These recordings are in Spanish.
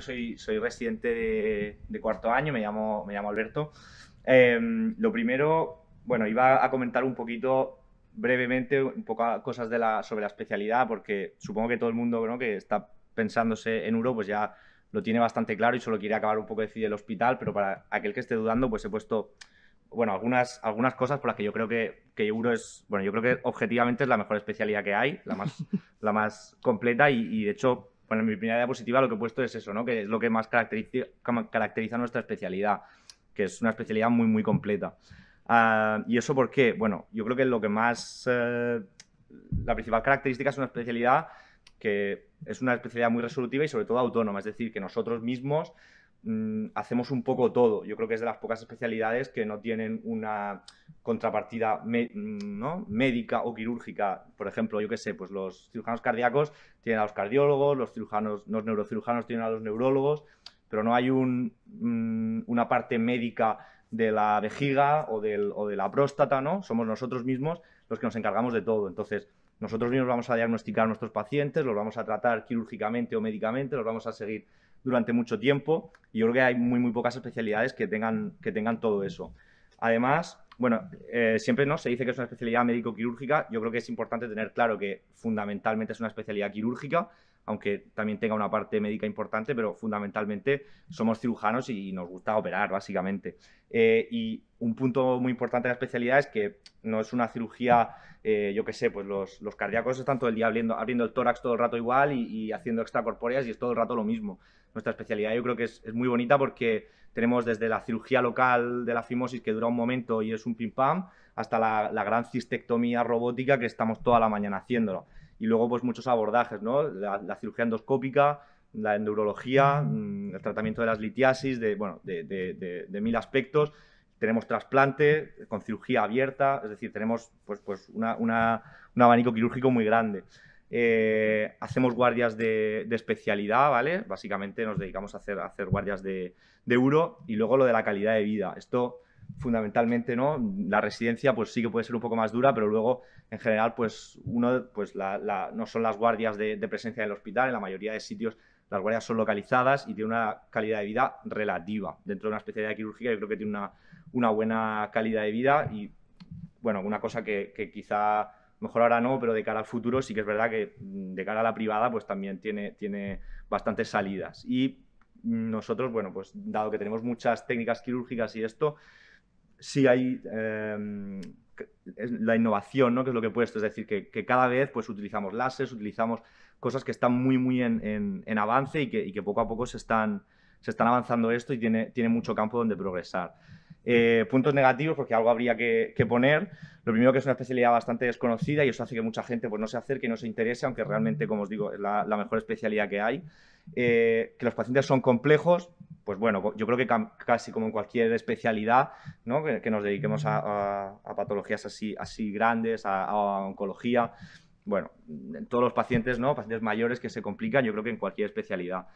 Soy, soy residente de, cuarto año, me llamo, me llamo Alberto. Em, lo primero, bueno, iba a comentar un poquito brevemente un poco cosas de la, sobre la especialidad, porque supongo que todo el mundo que está pensándose en Euro, pues ya lo tiene bastante claro y solo quiere acabar un poco de decir el hospital, pero para aquel que esté dudando, pues he puesto bueno, algunas, algunas cosas por las que yo creo que, que, Euro es, bueno, yo creo que objetivamente es la mejor especialidad que hay, la más, la más completa y, y de hecho bueno, en mi primera diapositiva lo que he puesto es eso, ¿no? Que es lo que más caracteriza, nuestra especialidad, que es una especialidad muy, muy completa. Ah, ¿Y eso por qué? Bueno, yo creo que lo que más... Eh, la principal característica es una especialidad que es una especialidad muy resolutiva y sobre todo autónoma, es decir, que nosotros mismos Mm, hacemos un poco todo. Yo creo que es de las pocas especialidades que no tienen una contrapartida mm, médica o quirúrgica. Por ejemplo, yo qué sé, pues los cirujanos cardíacos tienen a los cardiólogos, los, cirujanos, neurocirujanos tienen a los neurólogos, pero no hay mm, una parte médica de la vejiga o, o de la próstata, ¿no? Somos nosotros mismos los que nos encargamos de todo. Entonces, nosotros mismos vamos a diagnosticar a nuestros pacientes, los vamos a tratar quirúrgicamente o médicamente, los vamos a seguir durante mucho tiempo y yo creo que hay muy, muy pocas especialidades que tengan, que tengan todo eso. Además, bueno, eh, siempre ¿no? se dice que es una especialidad médico-quirúrgica. Yo creo que es importante tener claro que fundamentalmente es una especialidad quirúrgica, aunque también tenga una parte médica importante, pero fundamentalmente somos cirujanos y nos gusta operar, básicamente. Eh, y un punto muy importante de la especialidad es que no es una cirugía, eh, yo qué sé, pues los, cardíacos están todo el día abriendo, abriendo el tórax todo el rato igual y, y haciendo extracorpóreas y es todo el rato lo mismo nuestra especialidad yo creo que es, es, muy bonita porque tenemos desde la cirugía local de la fimosis que dura un momento y es un pim pam, hasta la, la gran cistectomía robótica que estamos toda la mañana haciéndolo. Y luego pues muchos abordajes, ¿no? La, cirugía endoscópica, la endurología mm, el tratamiento de las litiasis, de, bueno, de, de, de, mil aspectos tenemos trasplante con cirugía abierta, es decir, tenemos pues, pues una, un abanico quirúrgico muy grande. Eh, hacemos guardias de, especialidad, ¿vale? Básicamente nos dedicamos a hacer, guardias de, de, euro y luego lo de la calidad de vida. Esto fundamentalmente, ¿no? La residencia pues sí que puede ser un poco más dura, pero luego en general pues uno, pues, no son las guardias de, presencia del hospital, en la mayoría de sitios las guardias son localizadas y tiene una calidad de vida relativa. Dentro de una especialidad quirúrgica yo creo que tiene una, buena calidad de vida y bueno, una cosa que quizá mejor ahora no, pero de cara al futuro sí que es verdad que mm, de cara a la privada pues también tiene, tiene bastantes salidas. Y nosotros, bueno, pues dado que tenemos muchas técnicas quirúrgicas y esto, sí hay em, la innovación, ¿no? Que es lo que he puesto, es decir, que, cada vez pues utilizamos láseres, utilizamos cosas que están muy, muy en, en, en avance y que, y que, poco a poco se están, se están avanzando esto y tiene, tiene mucho campo donde progresar. Eh, puntos negativos, porque algo habría que, poner. Lo primero que es una especialidad bastante desconocida y eso hace que mucha gente pues, no se acerque y no se interese, aunque realmente, como os digo, es la, mejor especialidad que hay. Eh, que los pacientes son complejos, pues bueno, yo creo que casi como en cualquier especialidad, que, nos dediquemos a, patologías así, así grandes, a, oncología, bueno, todos los pacientes, ¿no? Pacientes mayores que se complican, yo creo que en cualquier especialidad.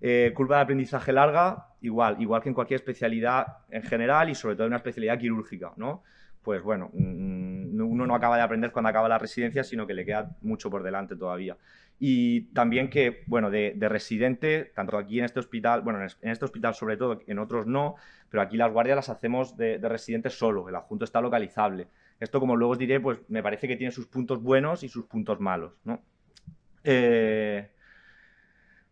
Eh, curva de aprendizaje larga, igual, igual que en cualquier especialidad en general y sobre todo en una especialidad quirúrgica, ¿no? Pues bueno, uno no acaba de aprender cuando acaba la residencia, sino que le queda mucho por delante todavía. Y también que, bueno, de, residente, tanto aquí en este hospital, bueno, en este hospital sobre todo, en otros no, pero aquí las guardias las hacemos de, residente solo, el adjunto está localizable. Esto, como luego os diré, pues me parece que tiene sus puntos buenos y sus puntos malos, ¿no? Eh,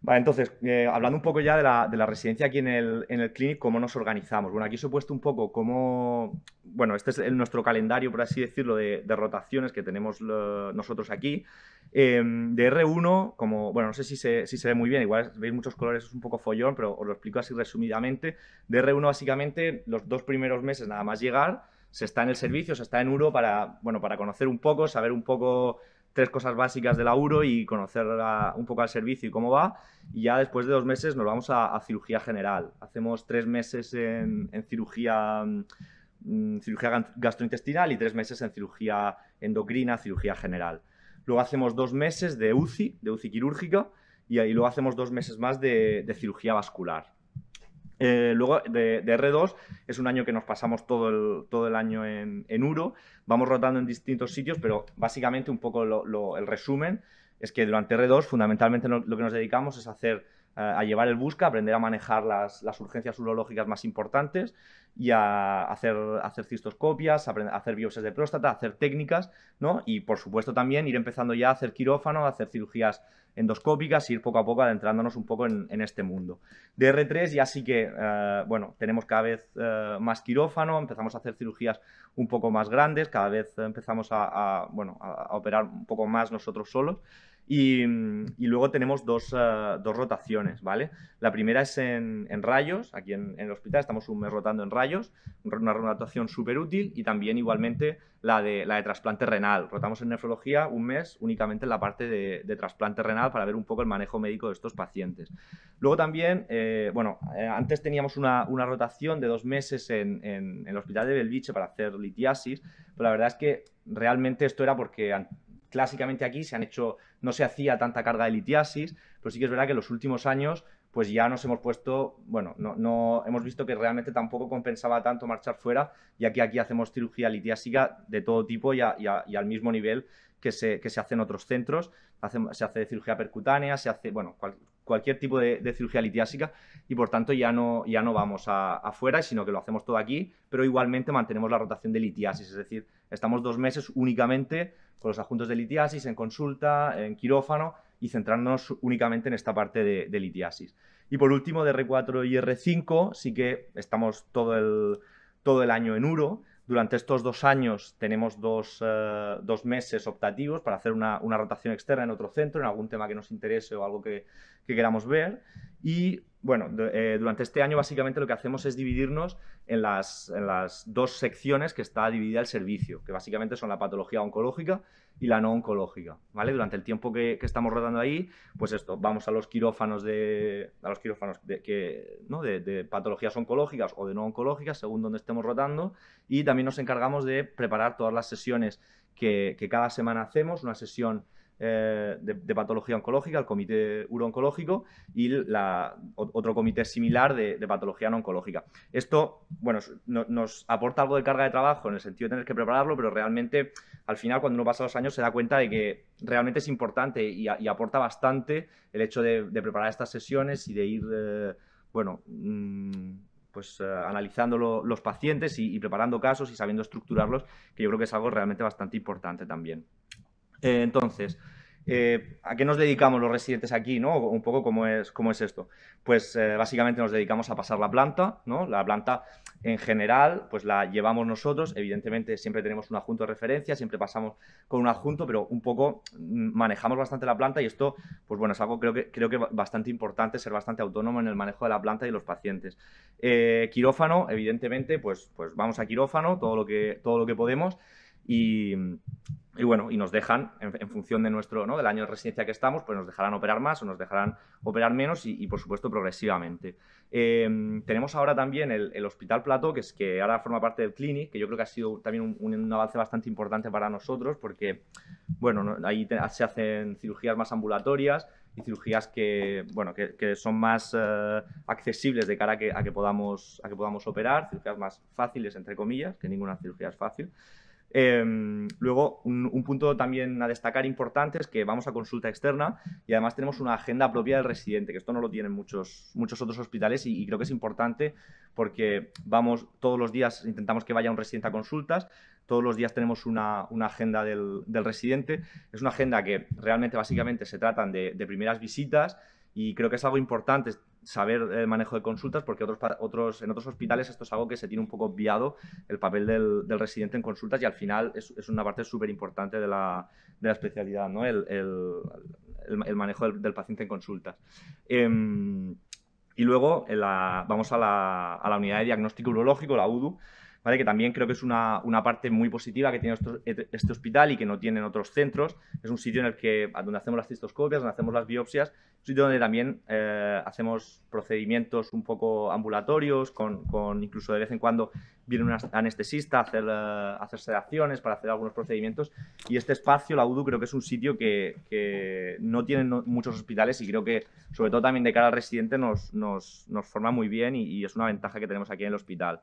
Vale, entonces, eh, hablando un poco ya de la, residencia aquí en el, clinic, cómo nos organizamos. Bueno, aquí os he puesto un poco cómo, bueno, este es nuestro calendario, por así decirlo, de, rotaciones que tenemos nosotros aquí. Em, de R1, como, bueno, no sé si se, si se ve muy bien, igual veis muchos colores, es un poco follón, pero os lo explico así resumidamente. De R1, básicamente, los dos primeros meses nada más llegar, se está en el servicio, se está en Uro para, bueno, para conocer un poco, saber un poco tres cosas básicas del URO y conocer un poco al servicio y cómo va. Y ya después de dos meses nos vamos a, cirugía general. Hacemos tres meses en, cirugía, mm, cirugía gastrointestinal y tres meses en cirugía endocrina, cirugía general. Luego hacemos dos meses de UCI, de UCI quirúrgica, y, ahí luego hacemos dos meses más de cirugía vascular. Eh, luego de, R2 es un año que nos pasamos todo el, todo el año en, en Uro, vamos rotando en distintos sitios, pero básicamente un poco el resumen es que durante R2 fundamentalmente lo, que nos dedicamos es hacer, eh, a llevar el busca, aprender a manejar las, las urgencias urológicas más importantes, y a hacer, hacer cistoscopias, hacer biopsias de próstata, hacer técnicas, ¿no? Y por supuesto también ir empezando ya a hacer quirófano, a hacer cirugías endoscópicas, ir poco a poco adentrándonos un poco en, este mundo. De R3 ya sí que, eh, bueno, tenemos cada vez eh, más quirófano, empezamos a hacer cirugías un poco más grandes, cada vez empezamos a, bueno, a operar un poco más nosotros solos. Mm, y, luego tenemos ah, dos, rotaciones, ¿vale? La primera es en, rayos, aquí en, el hospital estamos un mes rotando en rayos, una rotación súper útil y también igualmente la de, la de trasplante renal. Rotamos en nefrología un mes únicamente en la parte de, trasplante renal para ver un poco el manejo médico de estos pacientes. Luego también, eh, bueno, eh, antes teníamos una, rotación de dos meses en, en el hospital de Belviche para hacer litiasis, pero la verdad es que realmente esto era porque clásicamente aquí se han hecho, no se hacía tanta carga de litiasis, pero sí que es verdad que en los últimos años pues ya nos hemos puesto, bueno, no, hemos visto que realmente tampoco compensaba tanto marchar fuera, ya que aquí hacemos cirugía litiásica de todo tipo y, y, al mismo nivel que se, hace en otros centros. se hace cirugía percutánea, se hace, bueno, cualquier tipo de, cirugía litiásica y por tanto ya no, ya no vamos afuera, sino que lo hacemos todo aquí, pero igualmente mantenemos la rotación de litiasis, es decir, estamos dos meses únicamente con los adjuntos de litiasis, en consulta, en quirófano y centrándonos únicamente en esta parte de, de litiasis. Y por último, de R4 y R5, sí que estamos todo el, todo el año en URO. Durante estos dos años tenemos dos, eh, dos meses optativos para hacer una, una, rotación externa en otro centro, en algún tema que nos interese o algo que, queramos ver. Y bueno, eh, durante este año básicamente lo que hacemos es dividirnos en las, dos secciones que está dividida el servicio, que básicamente son la patología oncológica y la no oncológica. ¿vale? Durante el tiempo que, estamos rotando ahí, pues esto, vamos a los quirófanos de, a los quirófanos de, que, de, patologías oncológicas o de no oncológicas, según donde estemos rotando, y también nos encargamos de preparar todas las sesiones que, que cada semana hacemos, una sesión eh, de, Patología Oncológica, el Comité uro-oncológico y la, otro comité similar de, Patología No Oncológica. Esto, bueno, nos aporta algo de carga de trabajo en el sentido de tener que prepararlo, pero realmente al final, cuando uno pasa los años, se da cuenta de que realmente es importante y, aporta bastante el hecho de, preparar estas sesiones y de ir, eh, bueno, mm, pues eh, analizando los pacientes y, preparando casos y sabiendo estructurarlos, que yo creo que es algo realmente bastante importante también. Eh, entonces, eh, ¿a qué nos dedicamos los residentes aquí? ¿no? Un poco cómo es, cómo es esto. Pues eh, básicamente nos dedicamos a pasar la planta, ¿no? La planta en general, pues la llevamos nosotros. Evidentemente siempre tenemos un adjunto de referencia, siempre pasamos con un adjunto, pero un poco mm, manejamos bastante la planta y esto, pues bueno, es algo creo que, creo que bastante importante, ser bastante autónomo en el manejo de la planta y los pacientes. quirófano, evidentemente, pues, pues vamos a quirófano, todo lo que, todo lo que podemos. Y, y bueno, y nos dejan, en, función de nuestro, del año de residencia que estamos, pues nos dejarán operar más o nos dejarán operar menos y, por supuesto, progresivamente. Em, tenemos ahora también el, Hospital Plato, que es que ahora forma parte del Clinic, que yo creo que ha sido también un, avance bastante importante para nosotros, porque, bueno, ahí se hacen cirugías más ambulatorias y cirugías que, que, son más eh, accesibles de cara podamos, a que podamos operar, cirugías más fáciles, entre comillas, que ninguna cirugía es fácil. Em, luego, un, punto también a destacar importante es que vamos a consulta externa y además tenemos una agenda propia del residente, que esto no lo tienen muchos, muchos otros hospitales y, creo que es importante porque vamos todos los días, intentamos que vaya un residente a consultas, todos los días tenemos una, agenda del, residente, es una agenda que realmente básicamente se tratan de, de primeras visitas y creo que es algo importante saber el eh, manejo de consultas, porque otros, otros, en otros hospitales esto es algo que se tiene un poco obviado, el papel del, del residente en consultas, y al final es, una parte súper importante de la, especialidad, ¿no? el, manejo del, paciente en consultas. Em, y luego vamos a la, a la unidad de diagnóstico urológico, la UDU, ¿vale? que también creo que es una, una parte muy positiva que tiene este hospital y que no tienen otros centros. Es un sitio en el que, donde hacemos las cistoscopias, donde hacemos las biopsias, un sitio donde también eh, hacemos procedimientos un poco ambulatorios, con, con, incluso de vez en cuando viene un anestesista a hacer, eh, hacer sedaciones, para hacer algunos procedimientos. Y este espacio, la UDU, creo que es un sitio que, que no tienen muchos hospitales y creo que, sobre todo también de cara al residente, nos, nos, nos forma muy bien y es una ventaja que tenemos aquí en el hospital.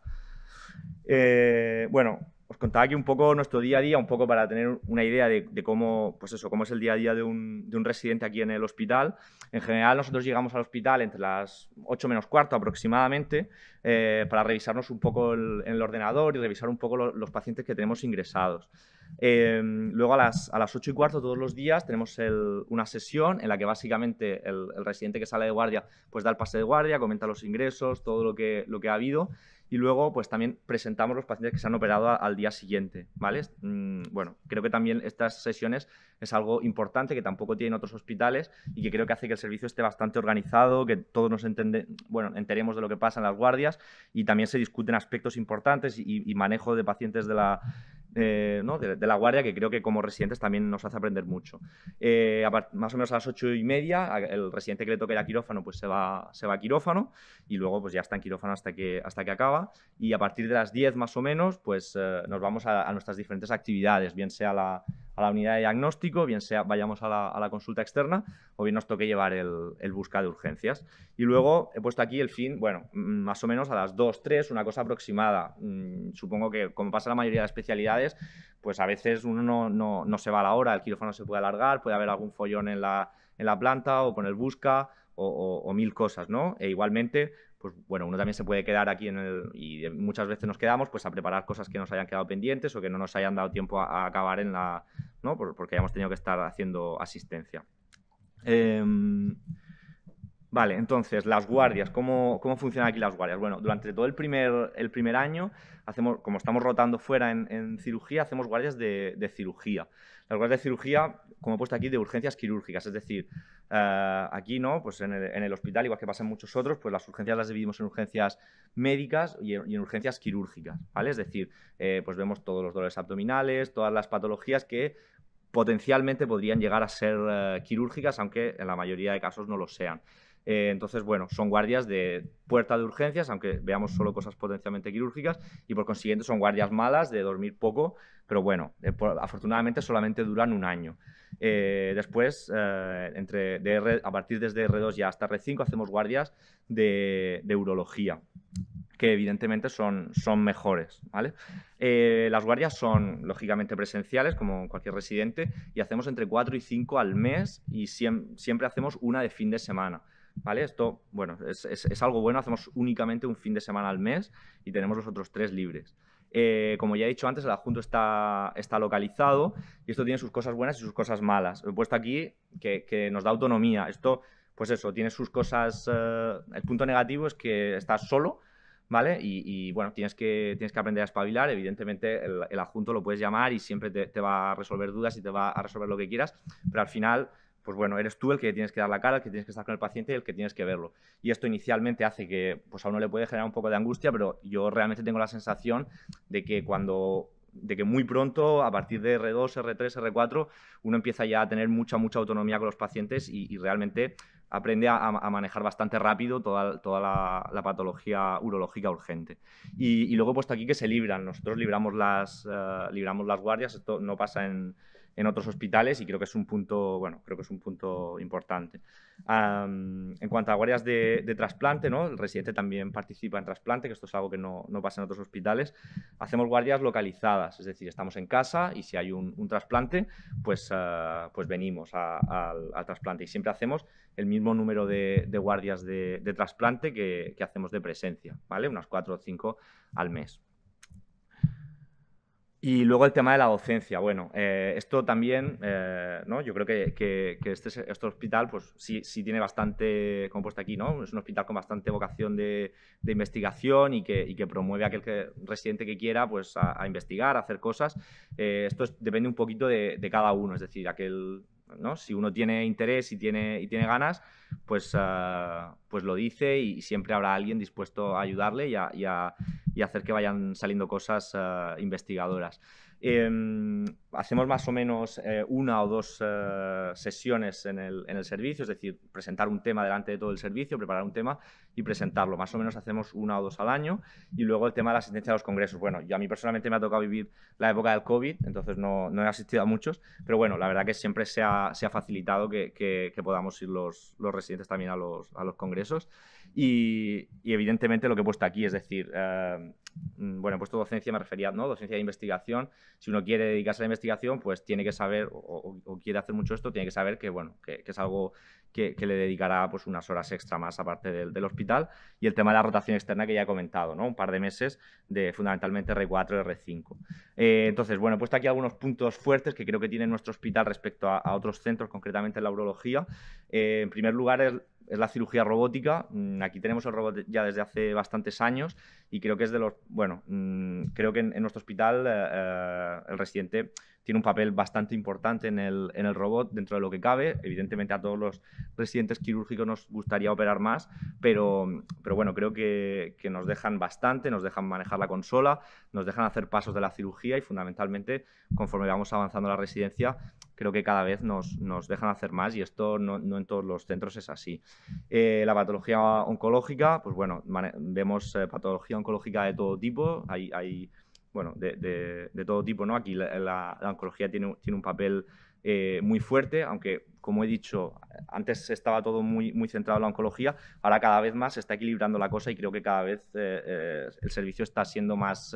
Eh, bueno, os contaba aquí un poco nuestro día a día, un poco para tener una idea de, cómo, pues eso, cómo es el día a día de un, de un, residente aquí en el hospital. En general, nosotros llegamos al hospital entre las 8 menos cuarto aproximadamente eh, para revisarnos un poco en el, ordenador y revisar un poco los pacientes que tenemos ingresados. Em, luego a las, a las 8 y cuarto todos los días tenemos una sesión en la que básicamente el, el, residente que sale de guardia pues da el pase de guardia, comenta los ingresos, todo lo que, lo que ha habido y luego pues también presentamos los pacientes que se han operado al día día siguiente, ¿vale? Mm, bueno, creo que también estas sesiones es algo importante que tampoco tienen otros hospitales y que creo que hace que el servicio esté bastante organizado, que todos nos entende, bueno, enteremos de lo que pasa en las guardias y también se discuten aspectos importantes y manejo de pacientes de la eh, de, la guardia, que creo que como residentes también nos hace aprender mucho. Eh, más o menos a las ocho y media, el residente que le toque ir a quirófano, pues se va, se va a quirófano y luego pues ya está en quirófano hasta que, hasta que acaba. Y a partir de las 10 más o menos, pues eh, nos vamos a, nuestras diferentes actividades, bien sea la, a la unidad de diagnóstico, bien sea vayamos a la, consulta externa o bien nos toque llevar el, busca de urgencias. Y luego he puesto aquí el fin, bueno, mm, más o menos a las 2, 3, una cosa aproximada. Mm, supongo que como pasa la mayoría de especialidades, pues a veces uno no, se va a la hora, el quirófano se puede alargar, puede haber algún follón en la, en la planta o con el busca o, mil cosas, ¿no? E igualmente, pues bueno, uno también se puede quedar aquí en el, y muchas veces nos quedamos pues a preparar cosas que nos hayan quedado pendientes o que no nos hayan dado tiempo a acabar en la, porque hayamos tenido que estar haciendo asistencia. Em, vale, entonces, las guardias, ¿cómo, ¿cómo, funcionan aquí las guardias? Bueno, durante todo el primer, el primer año, hacemos, como estamos rotando fuera en, cirugía, hacemos guardias de cirugía. Las guardias de cirugía como he puesto aquí, de urgencias quirúrgicas. Es decir, eh, aquí no, pues en el, hospital, igual que pasa en muchos otros, pues las urgencias las dividimos en urgencias médicas y en, urgencias quirúrgicas, ¿vale? Es decir, eh, pues vemos todos los dolores abdominales, todas las patologías que potencialmente podrían llegar a ser eh, quirúrgicas, aunque en la mayoría de casos no lo sean. Eh, entonces, bueno, son guardias de puerta de urgencias, aunque veamos solo cosas potencialmente quirúrgicas, y por consiguiente son guardias malas, de dormir poco, pero bueno, eh, afortunadamente solamente duran un año. Eh, después, a partir desde R2 ya hasta R5, hacemos guardias de, urología que evidentemente son, mejores. ¿vale? las guardias son lógicamente presenciales, como cualquier residente, y hacemos entre 4 y 5 al mes y siempre hacemos una de fin de semana. ¿Vale? Esto, bueno, es, algo bueno, hacemos únicamente un fin de semana al mes y tenemos los otros tres libres. Eh, como ya he dicho antes, el adjunto está, está localizado y esto tiene sus cosas buenas y sus cosas malas. He puesto aquí que, nos da autonomía. Esto, pues eso, tiene sus cosas... Eh, el punto negativo es que estás solo, ¿vale? Y, bueno, tienes que, tienes que aprender a espabilar. Evidentemente, el, adjunto lo puedes llamar y siempre te, va a resolver dudas y te va a resolver lo que quieras, pero al final pues bueno, eres tú el que tienes que dar la cara, el que tienes que estar con el paciente y el que tienes que verlo. Y esto inicialmente hace que pues a uno le puede generar un poco de angustia, pero yo realmente tengo la sensación de que cuando de que muy pronto, a partir de R2, R3, R4, uno empieza ya a tener mucha, mucha autonomía con los pacientes y, realmente aprende a, manejar bastante rápido toda, toda la, patología urológica urgente. Y, luego he puesto aquí que se libran. Nosotros libramos las, eh, libramos las guardias, esto no pasa en, en otros hospitales y creo que es un punto, bueno, creo que es un punto importante. en cuanto a guardias de, trasplante, el residente también participa en trasplante, que esto es algo que no, pasa en otros hospitales, hacemos guardias localizadas, es decir, estamos en casa y si hay un, trasplante, pues, ah, pues venimos al trasplante y siempre hacemos el mismo número de, guardias de, trasplante que, que, hacemos de presencia, ¿vale? unas cuatro o cinco al mes. Y luego el tema de la docencia. Bueno, eh, esto también, eh, ¿no? Yo creo que, que, este, este, hospital, pues sí, sí tiene bastante, como aquí, ¿no? Es un hospital con bastante vocación de, investigación y que, promueve a aquel que, residente que quiera, pues a, investigar, a hacer cosas. Eh, esto depende un poquito de, cada uno, es decir, aquel ¿no? Si uno tiene interés y tiene, ganas, pues, ah, pues, lo dice y, siempre habrá alguien dispuesto a ayudarle y a, hacer que vayan saliendo cosas ah, investigadoras. Eh, hacemos más o menos eh, una o dos eh, sesiones en el, en el, servicio, es decir, presentar un tema delante de todo el servicio, preparar un tema y presentarlo. Más o menos hacemos una o dos al año. Y luego el tema de la asistencia a los congresos. Bueno, yo a mí personalmente me ha tocado vivir la época del COVID, entonces no, no he asistido a muchos, pero bueno, la verdad que siempre se ha, se ha facilitado que, que, podamos ir los, los, residentes también a los, a los congresos. Y, y, evidentemente lo que he puesto aquí, es decir, eh, Mm, bueno, he puesto docencia, me refería, ¿no? Docencia de investigación. Si uno quiere dedicarse a la investigación, pues tiene que saber, o, quiere hacer mucho esto, tiene que saber que, bueno, que, es algo que, le dedicará pues, unas horas extra más aparte del, hospital. Y el tema de la rotación externa que ya he comentado, ¿no? Un par de meses de fundamentalmente R4 y R5. entonces, bueno, he puesto aquí algunos puntos fuertes que creo que tiene nuestro hospital respecto a, otros centros, concretamente en la urología. Eh, en primer lugar, el es la cirugía robótica. Mm, aquí tenemos el robot ya desde hace bastantes años y creo que es de los, bueno, mm, creo que en, nuestro hospital eh, eh, el residente tiene un papel bastante importante en el, robot dentro de lo que cabe. Evidentemente a todos los residentes quirúrgicos nos gustaría operar más, pero, pero bueno, creo que, que nos dejan bastante, nos dejan manejar la consola, nos dejan hacer pasos de la cirugía y fundamentalmente conforme vamos avanzando la residencia creo que cada vez nos, dejan hacer más y esto no, en todos los centros es así. Eh, la patología oncológica, pues bueno, vemos eh, patología oncológica de todo tipo, hay, hay bueno, de, de, todo tipo, ¿no? Aquí la, oncología tiene, tiene un papel eh, muy fuerte, aunque como he dicho, antes estaba todo muy, muy centrado en la oncología, ahora cada vez más se está equilibrando la cosa y creo que cada vez eh, eh, el servicio está siendo más,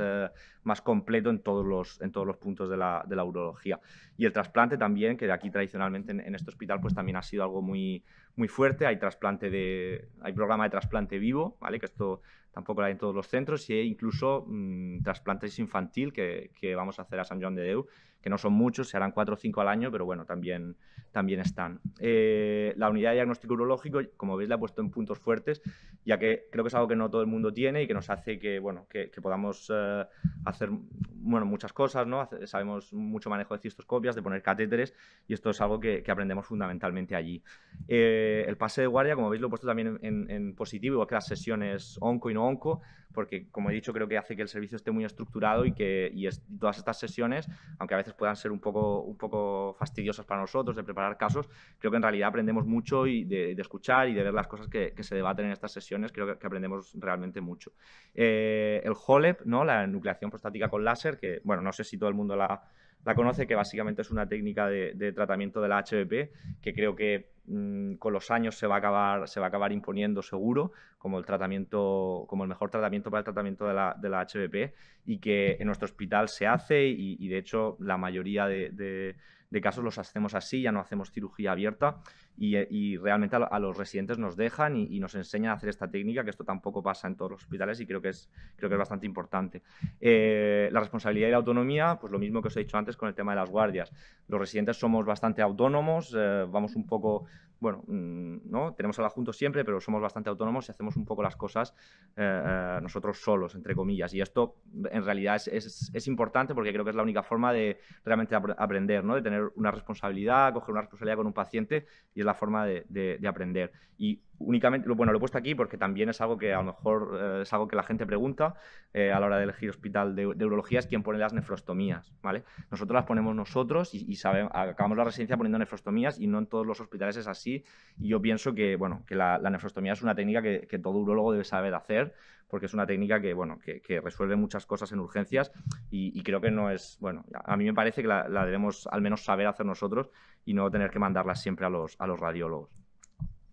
más completo en todos los, en todos los puntos de la, de la urología. Y el trasplante también, que aquí tradicionalmente en, este hospital pues también ha sido algo muy, muy fuerte, hay, trasplante de, hay programa de trasplante vivo, ¿vale? que esto tampoco lo hay en todos los centros, e incluso mm, trasplantes infantil que, que vamos a hacer a San Juan de Deu, que no son muchos, se harán cuatro o cinco al año, pero bueno, también, también están. Eh, la unidad de diagnóstico urológico, como veis, la he puesto en puntos fuertes, ya que creo que es algo que no todo el mundo tiene y que nos hace que, bueno, que, podamos eh, hacer bueno, muchas cosas, ¿no? sabemos mucho manejo de cistoscopias, de poner catéteres, y esto es algo que, aprendemos fundamentalmente allí. Eh, el pase de guardia, como veis, lo he puesto también en, positivo, igual que las sesiones onco y no onco, porque como he dicho creo que hace que el servicio esté muy estructurado y que todas estas sesiones, aunque a veces puedan ser un poco, un poco fastidiosas para nosotros de preparar casos, creo que en realidad aprendemos mucho y de, escuchar y de ver las cosas que, se debaten en estas sesiones, creo que, aprendemos realmente mucho. Eh, el HOLEP, ¿no? la nucleación prostática con láser, que bueno, no sé si todo el mundo la la conoce, que básicamente es una técnica de, tratamiento de la HBP que creo que mm, con los años se va, a acabar, se va a acabar imponiendo seguro como el, tratamiento, como el mejor tratamiento para el tratamiento de la, HBP y que en nuestro hospital se hace y, de hecho la mayoría de casos los hacemos así, ya no hacemos cirugía abierta eh, y, realmente a, los residentes nos dejan y, nos enseñan a hacer esta técnica, que esto tampoco pasa en todos los hospitales y creo que es, creo que es bastante importante. Eh, la responsabilidad y la autonomía, pues lo mismo que os he dicho antes con el tema de las guardias. Los residentes somos bastante autónomos, eh, vamos un poco bueno, mm, ¿no? Tenemos a la juntos siempre, pero somos bastante autónomos y hacemos un poco las cosas nosotros solos, entre comillas. Y esto en realidad es, importante porque creo que es la única forma de realmente aprender, ¿no? De tener una responsabilidad, coger una responsabilidad con un paciente y la forma de, aprender. Y únicamente, bueno, lo he puesto aquí porque también es algo que a lo mejor eh, es algo que la gente pregunta eh, a la hora de elegir hospital de, urologías urología, es quién pone las nefrostomías, ¿vale? Nosotros las ponemos nosotros y, sabemos, acabamos la residencia poniendo nefrostomías y no en todos los hospitales es así. Y yo pienso que, bueno, que la, nefrostomía es una técnica que, todo urologo debe saber hacer porque es una técnica que, bueno, que, resuelve muchas cosas en urgencias y, creo que no es, bueno, a mí me parece que la, debemos al menos saber hacer nosotros y no tener que mandarlas siempre a los, a los radiólogos.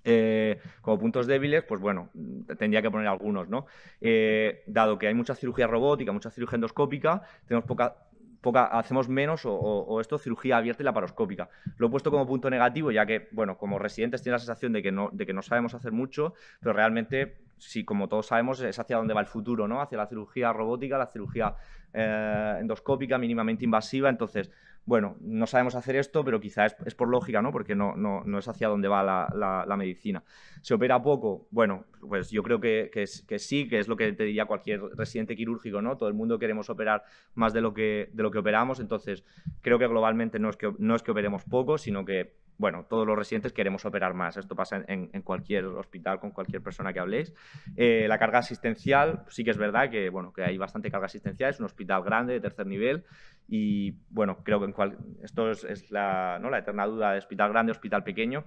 Eh, como puntos débiles, pues bueno, tendría que poner algunos, ¿no? Eh, dado que hay mucha cirugía robótica, mucha cirugía endoscópica, tenemos poca, poca hacemos menos o, esto cirugía abierta y laparoscópica. Lo he puesto como punto negativo, ya que, bueno, como residentes tiene la sensación de que no, de que no sabemos hacer mucho, pero realmente, sí, como todos sabemos, es hacia dónde va el futuro, ¿no? Hacia la cirugía robótica, la cirugía eh, endoscópica, mínimamente invasiva. Entonces, bueno, no sabemos hacer esto, pero quizá es, por lógica, ¿no? Porque no, es hacia dónde va la, medicina. ¿Se opera poco? Bueno, pues yo creo que, sí, que es lo que te diría cualquier residente quirúrgico, ¿no? Todo el mundo queremos operar más de lo que, operamos, entonces creo que globalmente no no es que operemos poco, sino que bueno, todos los residentes queremos operar más. Esto pasa en, cualquier hospital, con cualquier persona que habléis. Eh, la carga asistencial, sí que es verdad que, bueno, que hay bastante carga asistencial, es un hospital grande de tercer nivel y, bueno, creo que esto es, la, la eterna duda de hospital grande, hospital pequeño.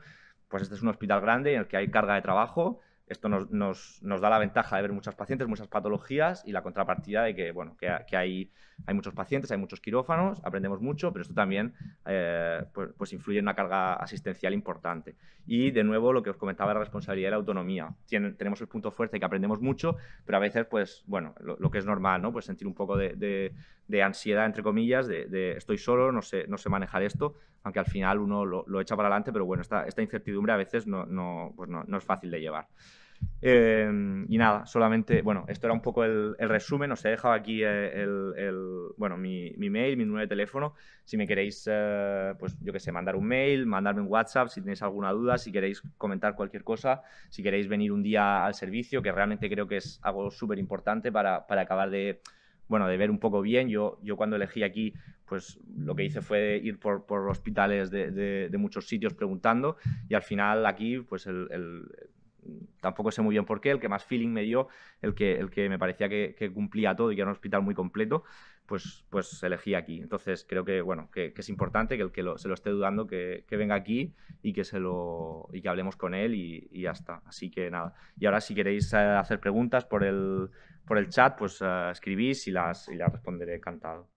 Pues este es un hospital grande en el que hay carga de trabajo, esto nos, da la ventaja de ver muchas pacientes, muchas patologías y la contrapartida de que, bueno, que, hay, hay muchos pacientes, hay muchos quirófanos, aprendemos mucho, pero esto también eh, pues, pues, influye en una carga asistencial importante. Y de nuevo, lo que os comentaba de la responsabilidad y la autonomía. tenemos el punto fuerte que aprendemos mucho, pero a veces, pues, bueno, lo, que es normal, ¿no? Pues sentir un poco de, ansiedad, entre comillas, de, estoy solo, no sé, no sé manejar esto, aunque al final uno lo, echa para adelante, pero bueno, esta, esta incertidumbre a veces no, pues no es fácil de llevar. Em, y nada, solamente, bueno, esto era un poco el, resumen. Os he dejado aquí eh, el, bueno, mi, mail, mi número de teléfono. Si me queréis, eh, pues yo que sé, mandar un mail, mandarme un WhatsApp si tenéis alguna duda, si queréis comentar cualquier cosa, si queréis venir un día al servicio, que realmente creo que es algo súper importante para, acabar de, bueno, de ver un poco bien. Yo, yo cuando elegí aquí, pues lo que hice fue ir por, hospitales de, muchos sitios preguntando y al final aquí, pues el tampoco sé muy bien por qué, el que más feeling me dio, el que, el que me parecía que, cumplía todo y que era un hospital muy completo, pues, pues elegí aquí. Entonces creo que, bueno, que, es importante que el que se lo esté dudando, que, venga aquí y que, se lo, y que hablemos con él y, hasta ya está. Así que nada. Y ahora si queréis eh, hacer preguntas por el, por el chat, pues eh, escribís y las, y las responderé encantado.